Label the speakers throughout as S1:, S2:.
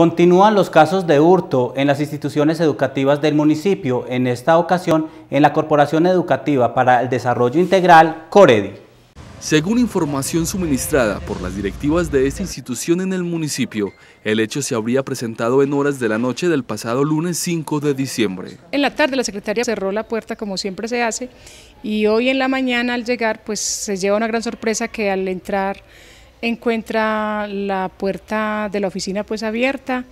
S1: Continúan los casos de hurto en las instituciones educativas del municipio, en esta
S2: ocasión en la Corporación Educativa para el Desarrollo Integral, Coredi. Según información suministrada por las directivas de esta institución en el municipio, el hecho se habría presentado en horas de la noche del pasado lunes 5 de diciembre.
S1: En la tarde la secretaria cerró la puerta como siempre se hace y hoy en la mañana al llegar pues se lleva una gran sorpresa que al entrar encuentra la puerta de la oficina pues abierta,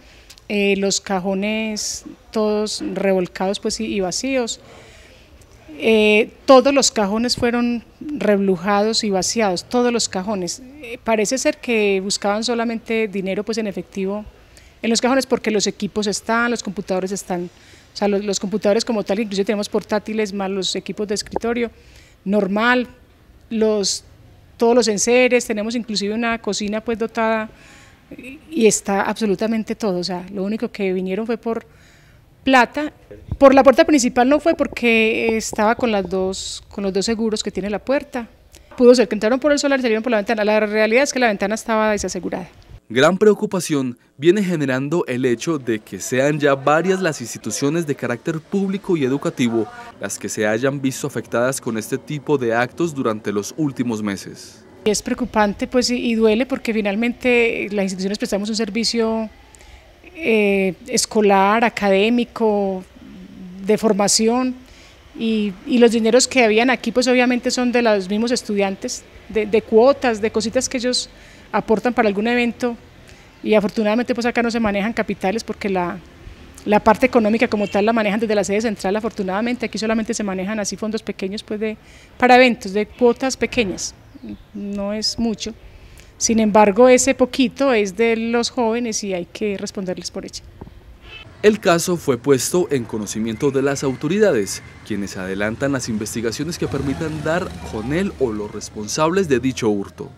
S1: eh, los cajones todos revolcados pues y, vacíos. Eh, todos los cajones fueron reblujados y vaciados, todos los cajones. Eh, parece ser que buscaban solamente dinero pues en efectivo en los cajones porque los equipos están, los computadores están, o sea, los, los computadores como tal, incluso tenemos portátiles más los equipos de escritorio, normal, los todos los enseres, tenemos inclusive una cocina pues dotada y está absolutamente todo, o sea, lo único que vinieron fue por plata. Por la puerta principal no fue porque estaba con, las dos, con los dos seguros que tiene la puerta. Pudo ser que entraron por el solar y salieron por la ventana. La realidad es que la ventana estaba desasegurada.
S2: Gran preocupación viene generando el hecho de que sean ya varias las instituciones de carácter público y educativo las que se hayan visto afectadas con este tipo de actos durante los últimos meses.
S1: Es preocupante pues, y duele porque finalmente las instituciones prestamos un servicio eh, escolar, académico, de formación y, los dineros que habían aquí pues obviamente son de los mismos estudiantes, de, de cuotas, de cositas que ellos aportan para algún evento y afortunadamente pues acá no se manejan capitales porque la, parte económica como tal la manejan desde la sede central, afortunadamente aquí solamente se manejan así fondos pequeños pues para eventos, de cuotas pequeñas, no es mucho. Sin embargo, ese poquito es de los jóvenes y hay que responderles por ello.
S2: El caso fue puesto en conocimiento de las autoridades, quienes adelantan las investigaciones que permitan dar con él o los responsables de dicho hurto.